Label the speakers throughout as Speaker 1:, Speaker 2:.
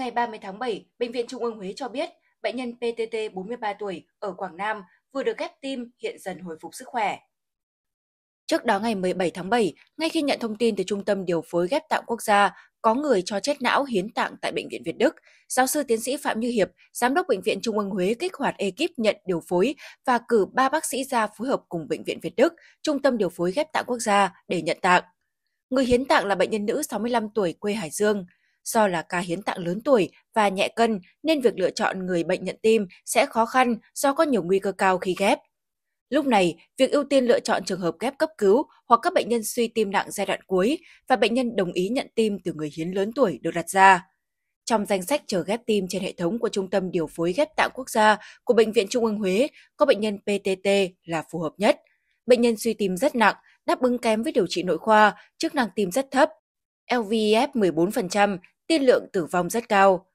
Speaker 1: Ngày 30 tháng 7, Bệnh viện Trung ương Huế cho biết bệnh nhân PTT 43 tuổi ở Quảng Nam vừa được ghép tim hiện dần hồi phục sức khỏe. Trước đó ngày 17 tháng 7, ngay khi nhận thông tin từ Trung tâm Điều phối Ghép tạng Quốc gia có người cho chết não hiến tạng tại Bệnh viện Việt Đức, giáo sư tiến sĩ Phạm Như Hiệp, Giám đốc Bệnh viện Trung ương Huế kích hoạt ekip nhận điều phối và cử 3 bác sĩ ra phối hợp cùng Bệnh viện Việt Đức, Trung tâm Điều phối Ghép tạng Quốc gia để nhận tạng. Người hiến tạng là bệnh nhân nữ 65 tuổi quê Hải Dương. Do là ca hiến tạng lớn tuổi và nhẹ cân nên việc lựa chọn người bệnh nhận tim sẽ khó khăn do có nhiều nguy cơ cao khi ghép. Lúc này, việc ưu tiên lựa chọn trường hợp ghép cấp cứu hoặc các bệnh nhân suy tim nặng giai đoạn cuối và bệnh nhân đồng ý nhận tim từ người hiến lớn tuổi được đặt ra. Trong danh sách chờ ghép tim trên hệ thống của Trung tâm Điều phối Ghép tạng Quốc gia của Bệnh viện Trung ương Huế có bệnh nhân PTT là phù hợp nhất. Bệnh nhân suy tim rất nặng, đáp ứng kém với điều trị nội khoa, chức năng tim rất thấp, LVEF 14%, tiên lượng tử vong rất cao.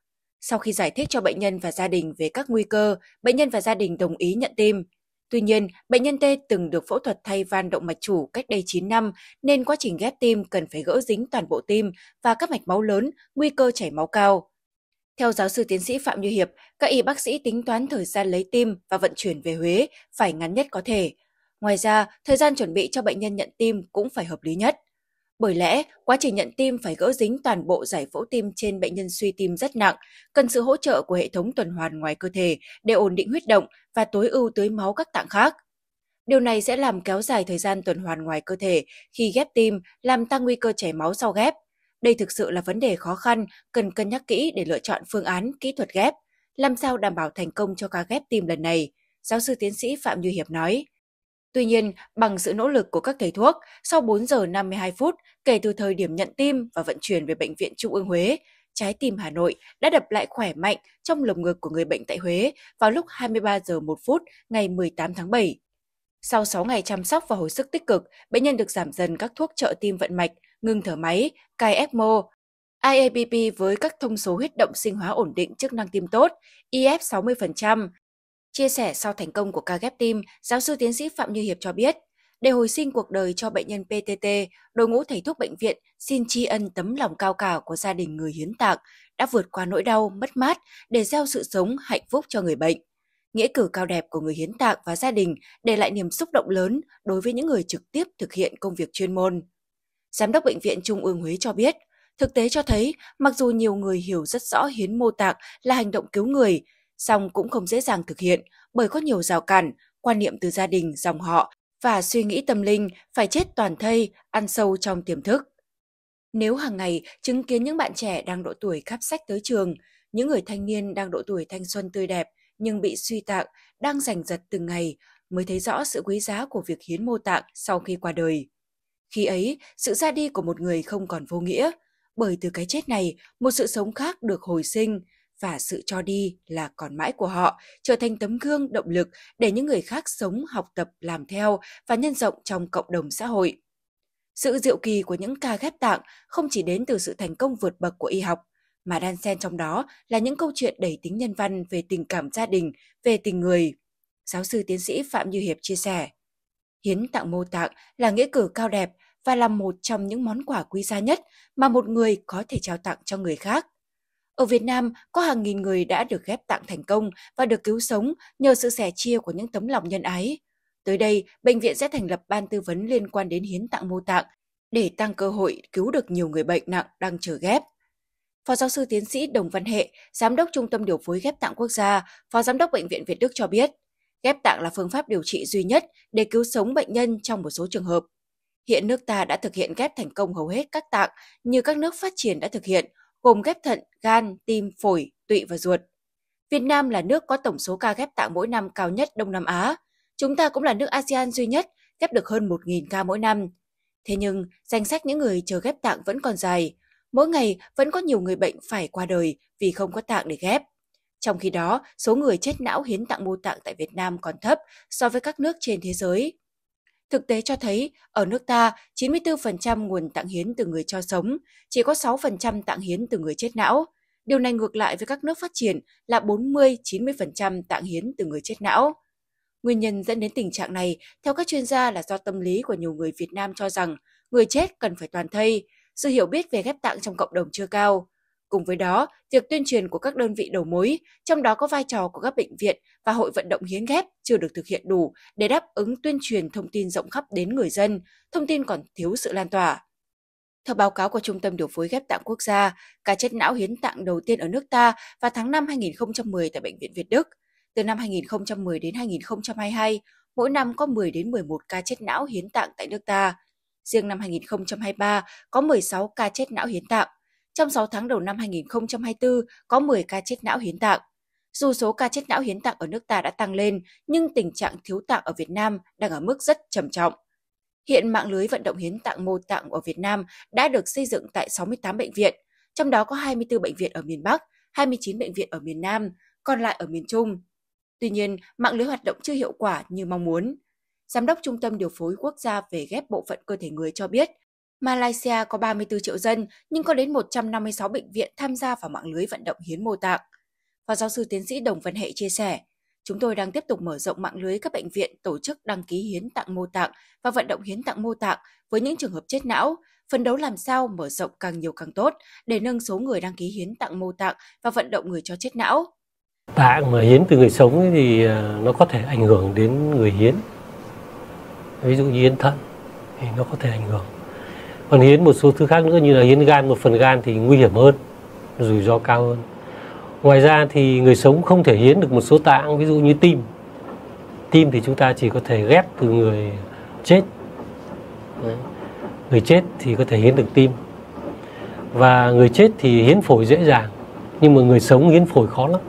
Speaker 1: Sau khi giải thích cho bệnh nhân và gia đình về các nguy cơ, bệnh nhân và gia đình đồng ý nhận tim. Tuy nhiên, bệnh nhân T từng được phẫu thuật thay van động mạch chủ cách đây 9 năm nên quá trình ghép tim cần phải gỡ dính toàn bộ tim và các mạch máu lớn, nguy cơ chảy máu cao. Theo giáo sư tiến sĩ Phạm Như Hiệp, các y bác sĩ tính toán thời gian lấy tim và vận chuyển về Huế phải ngắn nhất có thể. Ngoài ra, thời gian chuẩn bị cho bệnh nhân nhận tim cũng phải hợp lý nhất. Bởi lẽ, quá trình nhận tim phải gỡ dính toàn bộ giải phẫu tim trên bệnh nhân suy tim rất nặng, cần sự hỗ trợ của hệ thống tuần hoàn ngoài cơ thể để ổn định huyết động và tối ưu tưới máu các tạng khác. Điều này sẽ làm kéo dài thời gian tuần hoàn ngoài cơ thể khi ghép tim, làm tăng nguy cơ chảy máu sau ghép. Đây thực sự là vấn đề khó khăn, cần cân nhắc kỹ để lựa chọn phương án, kỹ thuật ghép. Làm sao đảm bảo thành công cho ca ghép tim lần này? Giáo sư tiến sĩ Phạm Như Hiệp nói. Tuy nhiên, bằng sự nỗ lực của các thầy thuốc, sau 4 giờ 52 phút kể từ thời điểm nhận tim và vận chuyển về Bệnh viện Trung ương Huế, trái tim Hà Nội đã đập lại khỏe mạnh trong lồng ngực của người bệnh tại Huế vào lúc 23 giờ 1 phút ngày 18 tháng 7. Sau 6 ngày chăm sóc và hồi sức tích cực, bệnh nhân được giảm dần các thuốc trợ tim vận mạch, ngừng thở máy, cai ECMO, IABP với các thông số huyết động sinh hóa ổn định chức năng tim tốt, IF 60%, Chia sẻ sau thành công của ca ghép tim, giáo sư tiến sĩ Phạm Như Hiệp cho biết, để hồi sinh cuộc đời cho bệnh nhân PTT, đội ngũ thầy thuốc bệnh viện xin tri ân tấm lòng cao cả của gia đình người hiến tạng đã vượt qua nỗi đau, mất mát để gieo sự sống hạnh phúc cho người bệnh. Nghĩa cử cao đẹp của người hiến tạng và gia đình để lại niềm xúc động lớn đối với những người trực tiếp thực hiện công việc chuyên môn. Giám đốc Bệnh viện Trung ương Huế cho biết, thực tế cho thấy mặc dù nhiều người hiểu rất rõ hiến mô tạng là hành động cứu người, song cũng không dễ dàng thực hiện bởi có nhiều rào cản, quan niệm từ gia đình, dòng họ và suy nghĩ tâm linh phải chết toàn thây, ăn sâu trong tiềm thức. Nếu hàng ngày chứng kiến những bạn trẻ đang độ tuổi khắp sách tới trường, những người thanh niên đang độ tuổi thanh xuân tươi đẹp nhưng bị suy tạng, đang giành giật từng ngày mới thấy rõ sự quý giá của việc hiến mô tạng sau khi qua đời. Khi ấy, sự ra đi của một người không còn vô nghĩa, bởi từ cái chết này, một sự sống khác được hồi sinh, và sự cho đi là còn mãi của họ, trở thành tấm gương động lực để những người khác sống, học tập, làm theo và nhân rộng trong cộng đồng xã hội. Sự diệu kỳ của những ca ghép tạng không chỉ đến từ sự thành công vượt bậc của y học, mà đan xen trong đó là những câu chuyện đầy tính nhân văn về tình cảm gia đình, về tình người. Giáo sư tiến sĩ Phạm Như Hiệp chia sẻ, hiến tặng mô tạng là nghĩa cử cao đẹp và là một trong những món quà quý giá nhất mà một người có thể trao tặng cho người khác. Ở Việt Nam, có hàng nghìn người đã được ghép tạng thành công và được cứu sống nhờ sự sẻ chia của những tấm lòng nhân ái. Tới đây, bệnh viện sẽ thành lập ban tư vấn liên quan đến hiến tặng mô tạng để tăng cơ hội cứu được nhiều người bệnh nặng đang chờ ghép. Phó giáo sư tiến sĩ Đồng Văn Hệ, Giám đốc Trung tâm Điều phối Ghép tạng Quốc gia, Phó Giám đốc Bệnh viện Việt Đức cho biết, ghép tạng là phương pháp điều trị duy nhất để cứu sống bệnh nhân trong một số trường hợp. Hiện nước ta đã thực hiện ghép thành công hầu hết các tạng như các nước phát triển đã thực hiện – gồm ghép thận, gan, tim, phổi, tụy và ruột. Việt Nam là nước có tổng số ca ghép tạng mỗi năm cao nhất Đông Nam Á. Chúng ta cũng là nước ASEAN duy nhất ghép được hơn 1.000 ca mỗi năm. Thế nhưng, danh sách những người chờ ghép tạng vẫn còn dài. Mỗi ngày vẫn có nhiều người bệnh phải qua đời vì không có tạng để ghép. Trong khi đó, số người chết não hiến tặng mô tạng tại Việt Nam còn thấp so với các nước trên thế giới. Thực tế cho thấy, ở nước ta, 94% nguồn tạng hiến từ người cho sống, chỉ có 6% tạng hiến từ người chết não. Điều này ngược lại với các nước phát triển là 40-90% tạng hiến từ người chết não. Nguyên nhân dẫn đến tình trạng này, theo các chuyên gia là do tâm lý của nhiều người Việt Nam cho rằng người chết cần phải toàn thây, sự hiểu biết về ghép tạng trong cộng đồng chưa cao. Cùng với đó, việc tuyên truyền của các đơn vị đầu mối, trong đó có vai trò của các bệnh viện và hội vận động hiến ghép chưa được thực hiện đủ để đáp ứng tuyên truyền thông tin rộng khắp đến người dân, thông tin còn thiếu sự lan tỏa. Theo báo cáo của Trung tâm Điều phối Ghép tạng Quốc gia, ca chết não hiến tạng đầu tiên ở nước ta vào tháng 5 2010 tại Bệnh viện Việt Đức. Từ năm 2010 đến 2022, mỗi năm có 10 đến 11 ca chết não hiến tạng tại nước ta. Riêng năm 2023 có 16 ca chết não hiến tạng trong 6 tháng đầu năm 2024 có 10 ca chết não hiến tạng. Dù số ca chết não hiến tạng ở nước ta đã tăng lên, nhưng tình trạng thiếu tạng ở Việt Nam đang ở mức rất trầm trọng. Hiện mạng lưới vận động hiến tạng mô tạng ở Việt Nam đã được xây dựng tại 68 bệnh viện, trong đó có 24 bệnh viện ở miền Bắc, 29 bệnh viện ở miền Nam, còn lại ở miền Trung. Tuy nhiên, mạng lưới hoạt động chưa hiệu quả như mong muốn. Giám đốc Trung tâm Điều phối Quốc gia về ghép bộ phận cơ thể người cho biết, Malaysia có 34 triệu dân nhưng có đến 156 bệnh viện tham gia vào mạng lưới vận động hiến mô tạng. Phó giáo sư tiến sĩ Đồng Văn Hệ chia sẻ, chúng tôi đang tiếp tục mở rộng mạng lưới các bệnh viện tổ chức đăng ký hiến tặng mô tạng và vận động hiến tặng mô tạng với những trường hợp chết não, phấn đấu làm sao mở rộng càng nhiều càng tốt để nâng số người đăng ký hiến tặng mô tạng và vận động người cho chết
Speaker 2: não. Tạng mà hiến từ người sống thì ờ, nó có thể ảnh hưởng đến người hiến. Ví dụ như hiến thận thì nó có thể ảnh hưởng còn hiến một số thứ khác nữa như là hiến gan một phần gan thì nguy hiểm hơn rủi ro cao hơn ngoài ra thì người sống không thể hiến được một số tạng ví dụ như tim tim thì chúng ta chỉ có thể ghép từ người chết người chết thì có thể hiến được tim và người chết thì hiến phổi dễ dàng nhưng mà người sống hiến phổi khó lắm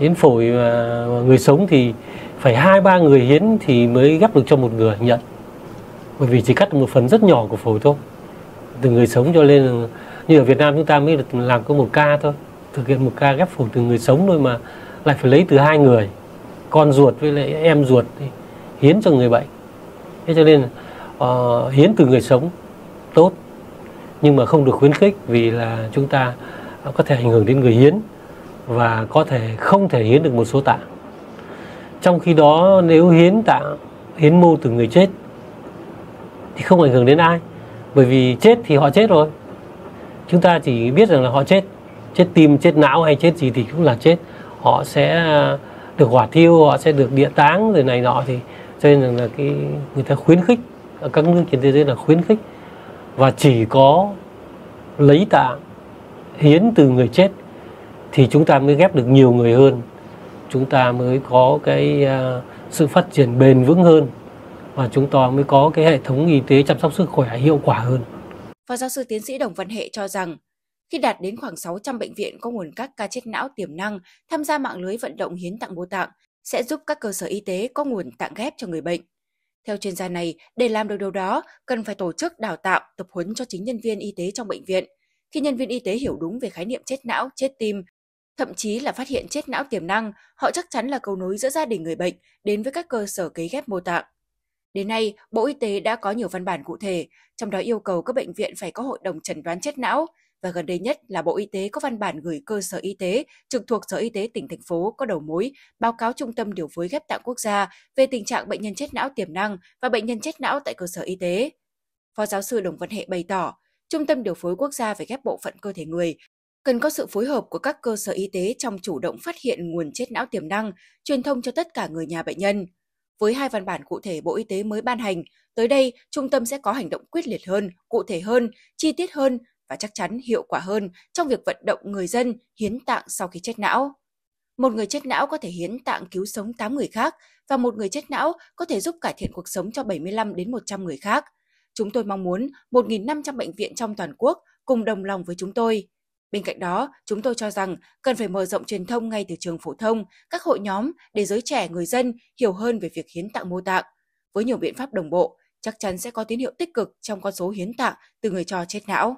Speaker 2: hiến phổi mà người sống thì phải hai ba người hiến thì mới ghép được cho một người nhận bởi vì chỉ cắt một phần rất nhỏ của phổi thôi từ người sống cho nên như ở Việt Nam chúng ta mới được làm có một ca thôi thực hiện một ca ghép phổi từ người sống thôi mà lại phải lấy từ hai người con ruột với lại em ruột hiến cho người bệnh thế cho nên uh, hiến từ người sống tốt nhưng mà không được khuyến khích vì là chúng ta có thể ảnh hưởng đến người hiến và có thể không thể hiến được một số tạng trong khi đó nếu hiến tạng hiến mô từ người chết thì không ảnh hưởng đến ai bởi vì chết thì họ chết rồi chúng ta chỉ biết rằng là họ chết chết tim chết não hay chết gì thì cũng là chết họ sẽ ờ, được hỏa thiêu họ sẽ được địa táng rồi này nọ thì cho nên rằng là cái người ta khuyến khích ở các nước trên thế giới là khuyến khích và chỉ có lấy tạng hiến từ người chết thì chúng ta mới ghép được nhiều người hơn chúng ta mới có cái ờ, sự phát triển bền vững hơn và chúng ta mới có cái hệ thống y tế chăm sóc sức khỏe hiệu quả hơn.
Speaker 1: Phó giáo sư tiến sĩ Đồng Văn Hệ cho rằng, khi đạt đến khoảng 600 bệnh viện có nguồn các ca chết não tiềm năng tham gia mạng lưới vận động hiến tặng mô tạng sẽ giúp các cơ sở y tế có nguồn tạng ghép cho người bệnh. Theo chuyên gia này, để làm được điều đó, cần phải tổ chức đào tạo, tập huấn cho chính nhân viên y tế trong bệnh viện. Khi nhân viên y tế hiểu đúng về khái niệm chết não, chết tim, thậm chí là phát hiện chết não tiềm năng, họ chắc chắn là cầu nối giữa gia đình người bệnh đến với các cơ sở cấy ghép mô tạng. Đến nay, Bộ Y tế đã có nhiều văn bản cụ thể, trong đó yêu cầu các bệnh viện phải có hội đồng chẩn đoán chết não và gần đây nhất là Bộ Y tế có văn bản gửi cơ sở y tế trực thuộc Sở Y tế tỉnh thành phố có đầu mối báo cáo Trung tâm điều phối ghép tạng quốc gia về tình trạng bệnh nhân chết não tiềm năng và bệnh nhân chết não tại cơ sở y tế. Phó giáo sư Đồng Văn Hệ bày tỏ, Trung tâm điều phối quốc gia về ghép bộ phận cơ thể người cần có sự phối hợp của các cơ sở y tế trong chủ động phát hiện nguồn chết não tiềm năng, truyền thông cho tất cả người nhà bệnh nhân. Với hai văn bản cụ thể Bộ Y tế mới ban hành, tới đây trung tâm sẽ có hành động quyết liệt hơn, cụ thể hơn, chi tiết hơn và chắc chắn hiệu quả hơn trong việc vận động người dân hiến tạng sau khi chết não. Một người chết não có thể hiến tạng cứu sống 8 người khác và một người chết não có thể giúp cải thiện cuộc sống cho 75 đến 100 người khác. Chúng tôi mong muốn 1.500 bệnh viện trong toàn quốc cùng đồng lòng với chúng tôi. Bên cạnh đó, chúng tôi cho rằng cần phải mở rộng truyền thông ngay từ trường phổ thông, các hội nhóm để giới trẻ người dân hiểu hơn về việc hiến tặng mô tạng. Với nhiều biện pháp đồng bộ, chắc chắn sẽ có tín hiệu tích cực trong con số hiến tạng từ người cho chết não.